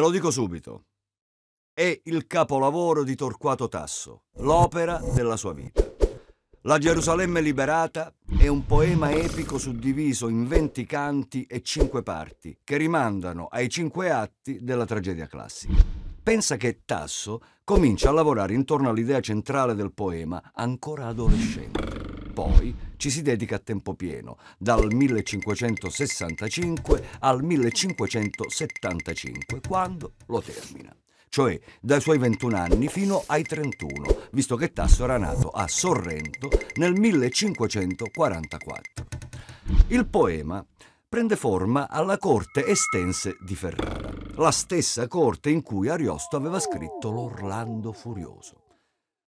Te lo dico subito. È il capolavoro di Torquato Tasso, l'opera della sua vita. La Gerusalemme liberata è un poema epico suddiviso in 20 canti e 5 parti che rimandano ai 5 atti della tragedia classica. Pensa che Tasso comincia a lavorare intorno all'idea centrale del poema ancora adolescente poi ci si dedica a tempo pieno, dal 1565 al 1575, quando lo termina cioè dai suoi 21 anni fino ai 31, visto che Tasso era nato a Sorrento nel 1544. Il poema prende forma alla corte estense di Ferrara, la stessa corte in cui Ariosto aveva scritto l'Orlando Furioso.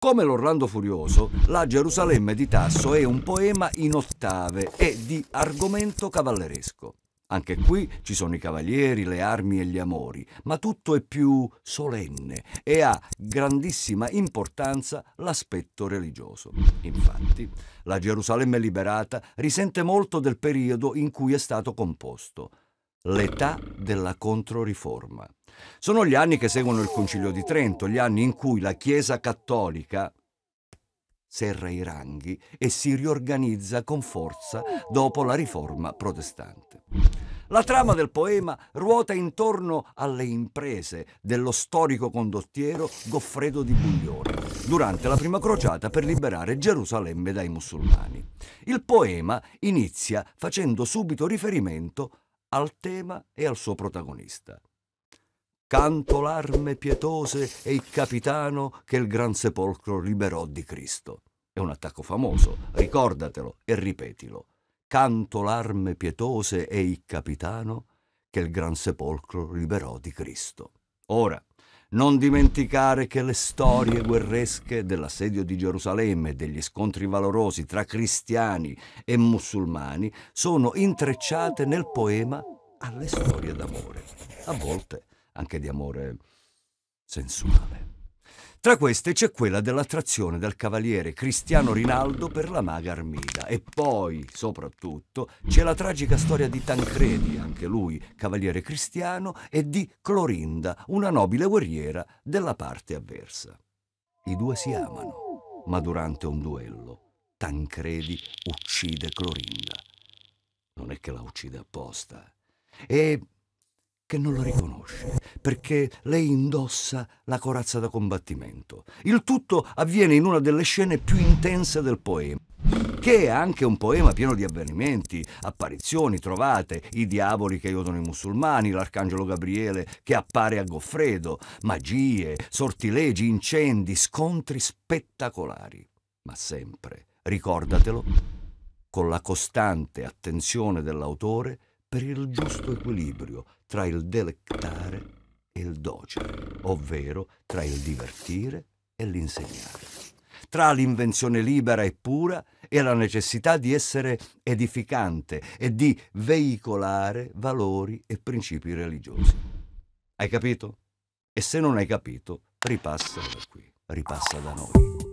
Come l'Orlando Furioso, la Gerusalemme di Tasso è un poema in ottave e di argomento cavalleresco. Anche qui ci sono i cavalieri, le armi e gli amori, ma tutto è più solenne e ha grandissima importanza l'aspetto religioso. Infatti, la Gerusalemme liberata risente molto del periodo in cui è stato composto, l'età della Controriforma. Sono gli anni che seguono il Concilio di Trento, gli anni in cui la Chiesa cattolica serra i ranghi e si riorganizza con forza dopo la riforma protestante. La trama del poema ruota intorno alle imprese dello storico condottiero Goffredo di Buglione durante la prima crociata per liberare Gerusalemme dai musulmani. Il poema inizia facendo subito riferimento al tema e al suo protagonista canto l'arme pietose e il capitano che il gran sepolcro liberò di Cristo. È un attacco famoso, ricordatelo e ripetilo. Canto l'arme pietose e il capitano che il gran sepolcro liberò di Cristo. Ora, non dimenticare che le storie guerresche dell'assedio di Gerusalemme e degli scontri valorosi tra cristiani e musulmani sono intrecciate nel poema alle storie d'amore. A volte anche di amore sensuale. Tra queste c'è quella dell'attrazione del cavaliere Cristiano Rinaldo per la maga Armida e poi, soprattutto, c'è la tragica storia di Tancredi, anche lui cavaliere cristiano, e di Clorinda, una nobile guerriera della parte avversa. I due si amano, ma durante un duello Tancredi uccide Clorinda. Non è che la uccide apposta. E che non lo riconosce, perché lei indossa la corazza da combattimento. Il tutto avviene in una delle scene più intense del poema che è anche un poema pieno di avvenimenti, apparizioni trovate, i diavoli che aiutano i musulmani, l'arcangelo Gabriele che appare a Goffredo, magie, sortilegi, incendi, scontri spettacolari. Ma sempre, ricordatelo, con la costante attenzione dell'autore, per il giusto equilibrio tra il delectare e il docere, ovvero tra il divertire e l'insegnare, tra l'invenzione libera e pura e la necessità di essere edificante e di veicolare valori e principi religiosi. Hai capito? E se non hai capito, ripassa da qui, ripassa da noi.